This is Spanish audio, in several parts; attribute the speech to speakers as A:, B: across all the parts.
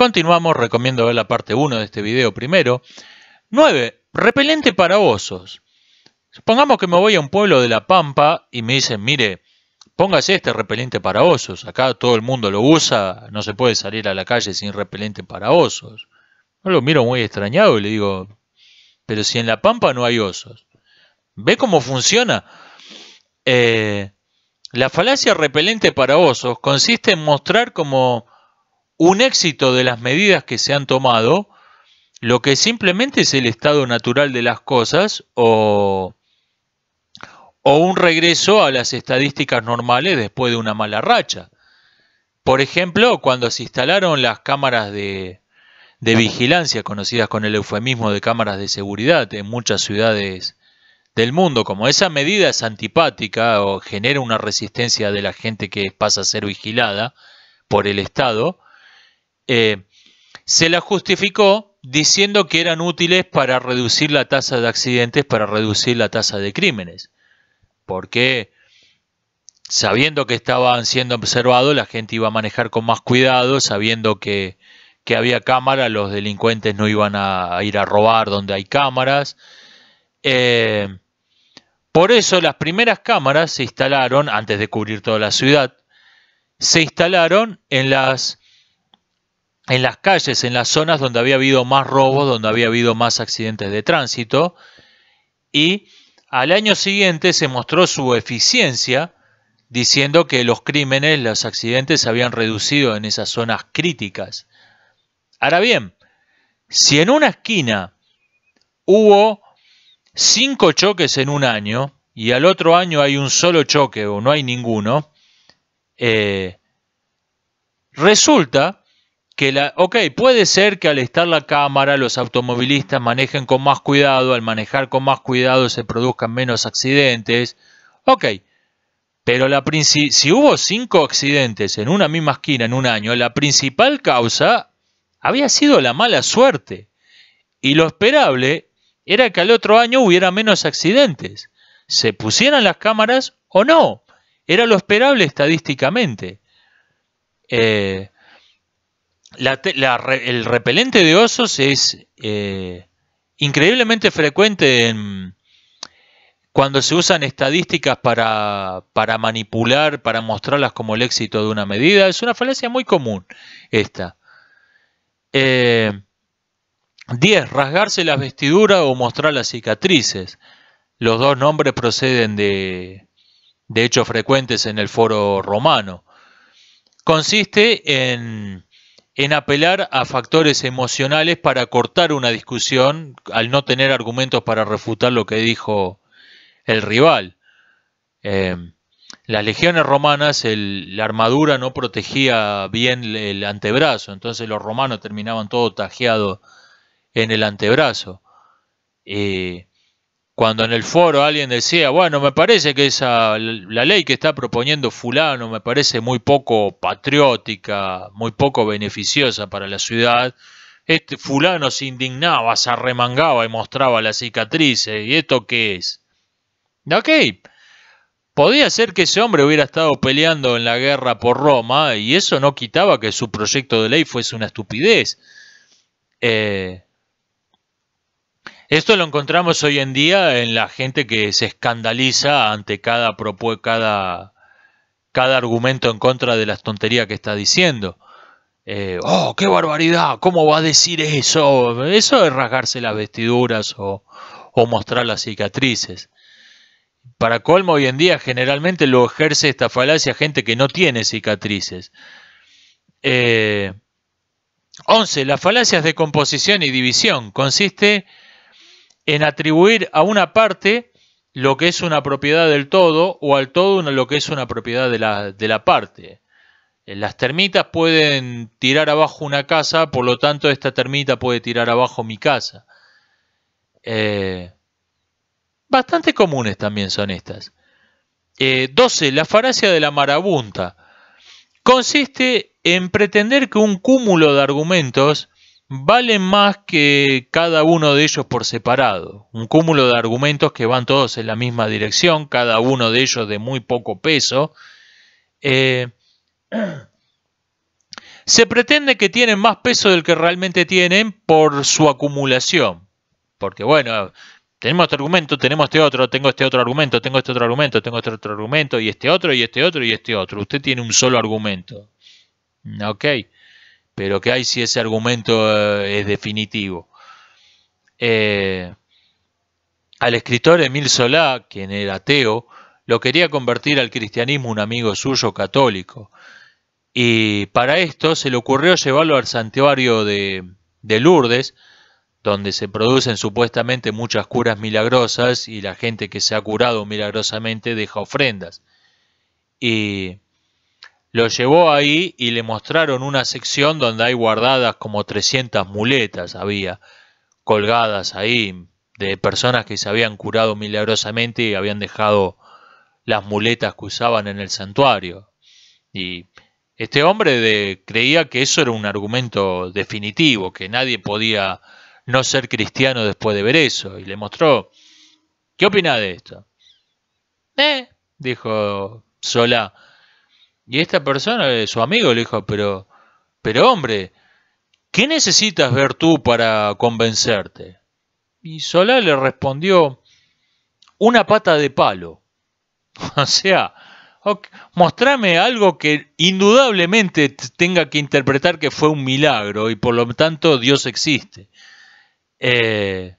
A: Continuamos, recomiendo ver la parte 1 de este video primero. 9. Repelente para osos. Supongamos que me voy a un pueblo de La Pampa y me dicen, mire, póngase este repelente para osos. Acá todo el mundo lo usa, no se puede salir a la calle sin repelente para osos. Yo lo miro muy extrañado y le digo, pero si en La Pampa no hay osos. ¿Ve cómo funciona? Eh, la falacia repelente para osos consiste en mostrar como un éxito de las medidas que se han tomado, lo que simplemente es el estado natural de las cosas o, o un regreso a las estadísticas normales después de una mala racha. Por ejemplo, cuando se instalaron las cámaras de, de vigilancia, conocidas con el eufemismo de cámaras de seguridad en muchas ciudades del mundo, como esa medida es antipática o genera una resistencia de la gente que pasa a ser vigilada por el Estado, eh, se la justificó diciendo que eran útiles para reducir la tasa de accidentes, para reducir la tasa de crímenes. Porque sabiendo que estaban siendo observados, la gente iba a manejar con más cuidado, sabiendo que, había cámara, los delincuentes no iban a, ir a robar donde hay cámaras. Eh, por eso las primeras cámaras se instalaron, antes de cubrir toda la ciudad, se instalaron en las en las calles, en las zonas donde había habido más robos, donde había habido más accidentes de tránsito. Y al año siguiente se mostró su eficiencia diciendo que los crímenes, los accidentes se habían reducido en esas zonas críticas. Ahora bien, si en una esquina hubo cinco choques en un año y al otro año hay un solo choque o no hay ninguno, eh, resulta Ok, puede ser que al estar la cámara los automovilistas manejen con más cuidado, al manejar con más cuidado se produzcan menos accidentes. Ok, pero la si hubo cinco accidentes en una misma esquina en un año, la principal causa había sido la mala suerte. Y lo esperable era que al otro año hubiera menos accidentes. Se pusieran las cámaras o no. Era lo esperable estadísticamente. Eh, el repelente de osos es eh, increíblemente frecuente cuando se usan estadísticas para, manipular, para mostrarlas como el éxito de una medida. Es una falacia muy común esta. 10. Eh, rasgarse las vestiduras o mostrar las cicatrices. Los dos nombres proceden de, de hechos frecuentes en el foro romano. Consiste en en apelar a factores emocionales para cortar una discusión al no tener argumentos para refutar lo que dijo el rival. Eh, las legiones romanas, la armadura no protegía bien el antebrazo, entonces los romanos terminaban todo tajeado en el antebrazo. Eh, cuando en el foro alguien decía, bueno, me parece que esa la ley que está proponiendo fulano me parece muy poco patriótica, muy poco beneficiosa para la ciudad. Este fulano se indignaba, se arremangaba y mostraba las cicatrices. ¿Y esto qué es? Ok. Podía ser que ese hombre hubiera estado peleando en la guerra por Roma y eso no quitaba que su proyecto de ley fuese una estupidez. Eh, esto lo encontramos hoy en día en la gente que se escandaliza ante cada cada argumento en contra de las tonterías que está diciendo. Eh, oh, qué barbaridad, ¿cómo va a decir eso? Eso es rasgarse las vestiduras o, mostrar las cicatrices. Para colmo, hoy en día generalmente lo ejerce esta falacia gente que no tiene cicatrices. 11. Eh, las falacias de composición y división consiste en atribuir a una parte lo que es una propiedad del todo o al todo lo que es una propiedad de la, parte. Eh, las termitas pueden tirar abajo una casa, por lo tanto esta termita puede tirar abajo mi casa. Eh, bastante comunes también son estas. 12. Eh, la faracia de la marabunta. Consiste en pretender que un cúmulo de argumentos valen más que cada uno de ellos por separado, un cúmulo de argumentos que van todos en la misma dirección, cada uno de ellos de muy poco peso. Eh, se pretende que tienen más peso del que realmente tienen por su acumulación, porque bueno, tenemos este argumento, tenemos este otro, tengo este otro argumento, tengo este otro argumento, tengo este otro argumento, y este otro, y este otro, y este otro. Usted tiene un solo argumento. Ok pero que hay si ese argumento eh, es definitivo. Eh, al escritor Emil Solá, quien era ateo, lo quería convertir al cristianismo un amigo suyo católico. Y para esto se le ocurrió llevarlo al santuario de, de Lourdes, donde se producen supuestamente muchas curas milagrosas y la gente que se ha curado milagrosamente deja ofrendas. Y lo llevó ahí y le mostraron una sección donde hay guardadas como 300 muletas, había colgadas ahí, de personas que se habían curado milagrosamente y habían dejado las muletas que usaban en el santuario. Y este hombre de, creía que eso era un argumento definitivo, que nadie podía no ser cristiano después de ver eso. Y le mostró, ¿qué opina de esto? Eh, dijo Sola y esta persona, eh, su amigo, le dijo, pero, pero hombre, ¿qué necesitas ver tú para convencerte? Y Solá le respondió, una pata de palo. O sea, mostrame algo que indudablemente tenga que interpretar que fue un milagro y por lo tanto Dios existe. Eh,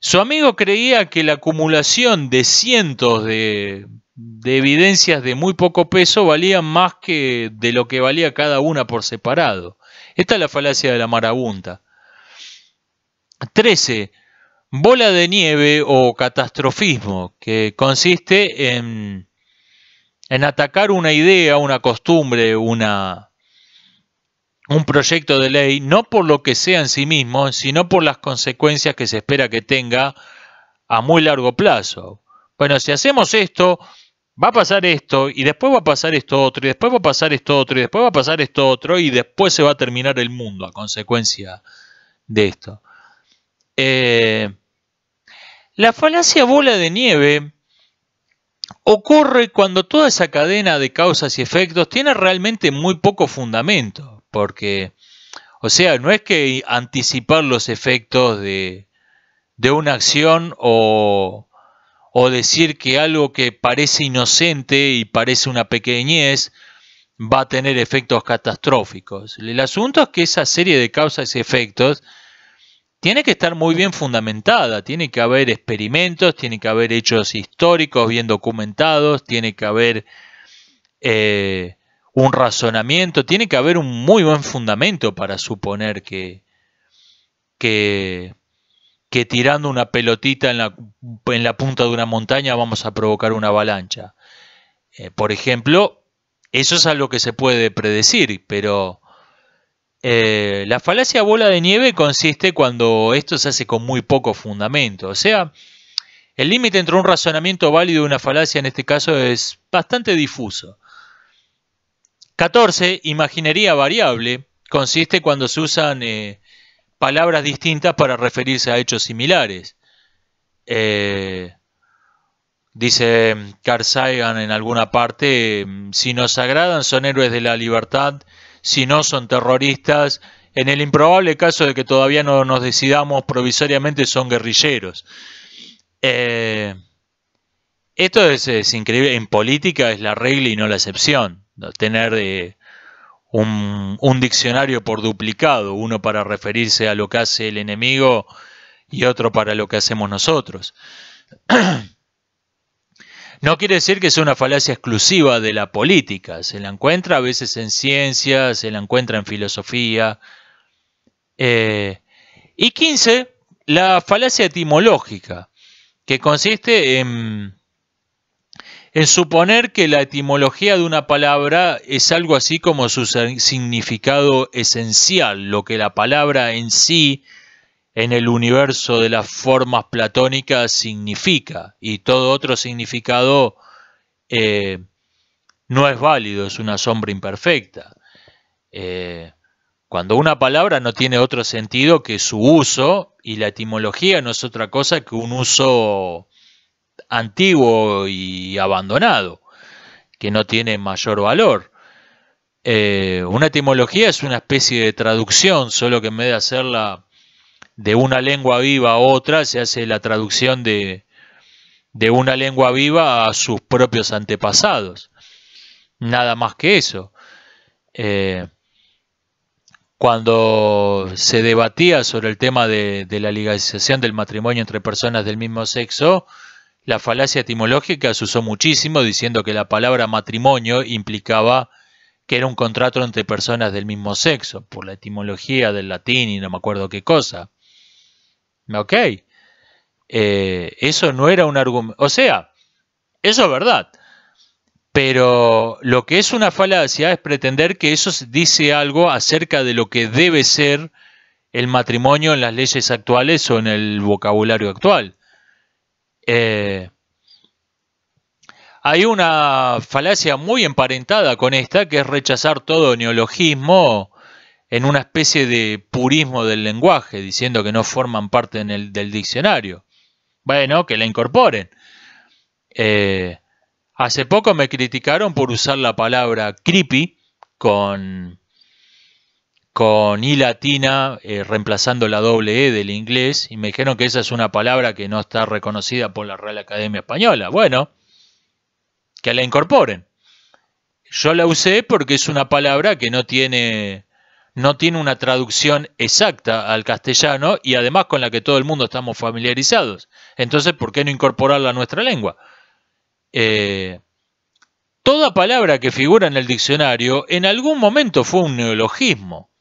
A: su amigo creía que la acumulación de cientos de de evidencias de muy poco peso valían más que de lo que valía cada una por separado. Esta es la falacia de la marabunta. 13. Bola de nieve o catastrofismo, que consiste en, en atacar una idea, una costumbre, una, un proyecto de ley, no por lo que sea en sí mismo, sino por las consecuencias que se espera que tenga a muy largo plazo. Bueno, si hacemos esto, va a pasar esto, y después va a pasar esto otro, y después va a pasar esto otro, y después va a pasar esto otro, y después se va a terminar el mundo a consecuencia de esto. Eh, la falacia bola de nieve ocurre cuando toda esa cadena de causas y efectos tiene realmente muy poco fundamento, porque, o sea, no es que anticipar los efectos de, de una acción o, o decir que algo que parece inocente y parece una pequeñez va a tener efectos catastróficos. El asunto es que esa serie de causas y efectos tiene que estar muy bien fundamentada, tiene que haber experimentos, tiene que haber hechos históricos bien documentados, tiene que haber eh, un razonamiento, tiene que haber un muy buen fundamento para suponer que, que que tirando una pelotita en la, en la, punta de una montaña vamos a provocar una avalancha. Eh, por ejemplo, eso es algo que se puede predecir, pero eh, la falacia bola de nieve consiste cuando esto se hace con muy poco fundamento. O sea, el límite entre un razonamiento válido y una falacia en este caso es bastante difuso. 14. Imaginería variable consiste cuando se usan eh, palabras distintas para referirse a hechos similares. Eh, dice Carl Sagan en alguna parte, si nos agradan son héroes de la libertad, si no son terroristas, en el improbable caso de que todavía no nos decidamos provisoriamente son guerrilleros. Eh, esto es, increíble, en política es la regla y no la excepción, tener eh, un, diccionario por duplicado, uno para referirse a lo que hace el enemigo y otro para lo que hacemos nosotros. No quiere decir que sea una falacia exclusiva de la política, se la encuentra a veces en ciencia, se la encuentra en filosofía. Eh, y 15, la falacia etimológica, que consiste en en suponer que la etimología de una palabra es algo así como su significado esencial, lo que la palabra en sí en el universo de las formas platónicas significa y todo otro significado eh, no es válido, es una sombra imperfecta. Eh, cuando una palabra no tiene otro sentido que su uso y la etimología no es otra cosa que un uso antiguo y abandonado, que no tiene mayor valor. Eh, una etimología es una especie de traducción, solo que en vez de hacerla de una lengua viva a otra, se hace la traducción de, de una lengua viva a sus propios antepasados. Nada más que eso. Eh, cuando se debatía sobre el tema de, la legalización del matrimonio entre personas del mismo sexo, la falacia etimológica se usó muchísimo diciendo que la palabra matrimonio implicaba que era un contrato entre personas del mismo sexo, por la etimología del latín y no me acuerdo qué cosa. Ok. Eh, eso no era un argumento. O sea, eso es verdad. Pero lo que es una falacia es pretender que eso dice algo acerca de lo que debe ser el matrimonio en las leyes actuales o en el vocabulario actual. Eh, hay una falacia muy emparentada con esta, que es rechazar todo neologismo en una especie de purismo del lenguaje, diciendo que no forman parte del diccionario. Bueno, que la incorporen. Eh, hace poco me criticaron por usar la palabra creepy con con I latina eh, reemplazando la doble E del inglés y me dijeron que esa es una palabra que no está reconocida por la Real Academia Española. Bueno, que la incorporen. Yo la usé porque es una palabra que no tiene, no tiene una traducción exacta al castellano y además con la que todo el mundo estamos familiarizados. Entonces, ¿por qué no incorporarla a nuestra lengua? Eh, toda palabra que figura en el diccionario en algún momento fue un neologismo.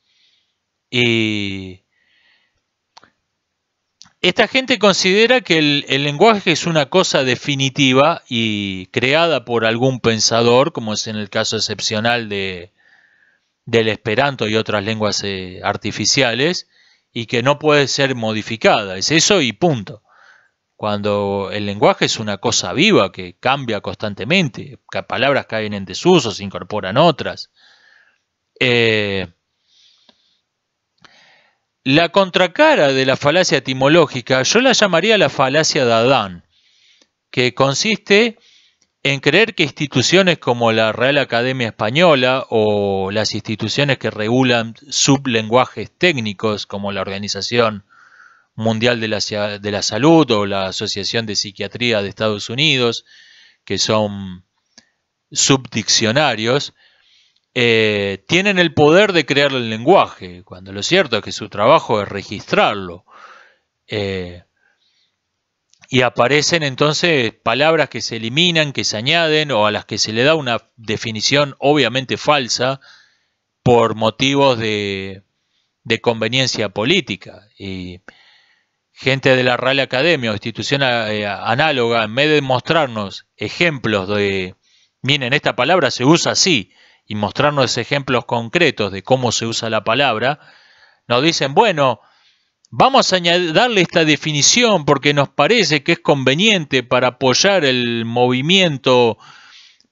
A: Y esta gente considera que el, lenguaje es una cosa definitiva y creada por algún pensador, como es en el caso excepcional de, del esperanto y otras lenguas eh, artificiales, y que no puede ser modificada. Es eso y punto. Cuando el lenguaje es una cosa viva que cambia constantemente, palabras caen en desuso, se incorporan otras. Eh, la contracara de la falacia etimológica yo la llamaría la falacia de Adán, que consiste en creer que instituciones como la Real Academia Española o las instituciones que regulan sublenguajes técnicos como la Organización Mundial de la, de la, Salud o la Asociación de Psiquiatría de Estados Unidos, que son subdiccionarios, eh, tienen el poder de crear el lenguaje, cuando lo cierto es que su trabajo es registrarlo. Eh, y aparecen entonces palabras que se eliminan, que se añaden o a las que se le da una definición obviamente falsa por motivos de, conveniencia política. Y gente de la Real Academia o institución eh, análoga, en vez de mostrarnos ejemplos de, miren, esta palabra se usa así, y mostrarnos ejemplos concretos de cómo se usa la palabra, nos dicen, bueno, vamos a darle esta definición porque nos parece que es conveniente para apoyar el movimiento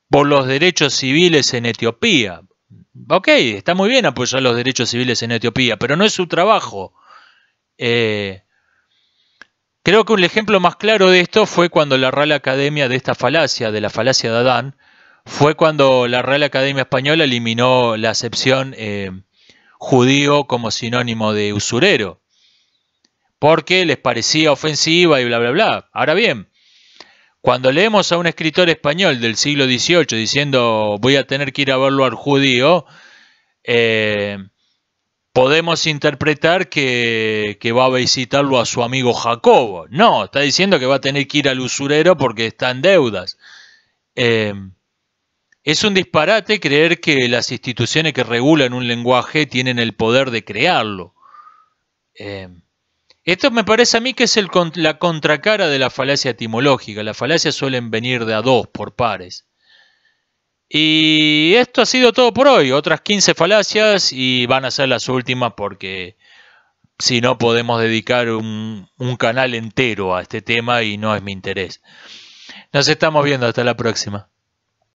A: por los derechos civiles en Etiopía. Ok, está muy bien apoyar los derechos civiles en Etiopía, pero no es su trabajo. Eh, creo que un ejemplo más claro de esto fue cuando la Real Academia de esta falacia, de la falacia de Adán, fue cuando la Real Academia Española eliminó la acepción eh, judío como sinónimo de usurero, porque les parecía ofensiva y bla, bla, bla. Ahora bien, cuando leemos a un escritor español del siglo XVIII diciendo voy a tener que ir a verlo al judío, eh, podemos interpretar que, va a visitarlo a su amigo Jacobo. No, está diciendo que va a tener que ir al usurero porque está en deudas. Eh, es un disparate creer que las instituciones que regulan un lenguaje tienen el poder de crearlo. Em, esto me parece a mí que es la contracara de la falacia etimológica. Las falacias suelen venir de a dos, por pares. Y esto ha sido todo por hoy. Otras 15 falacias y van a ser las últimas porque si no podemos dedicar un canal entero a este tema y no es mi interés. Nos estamos viendo. Hasta la próxima.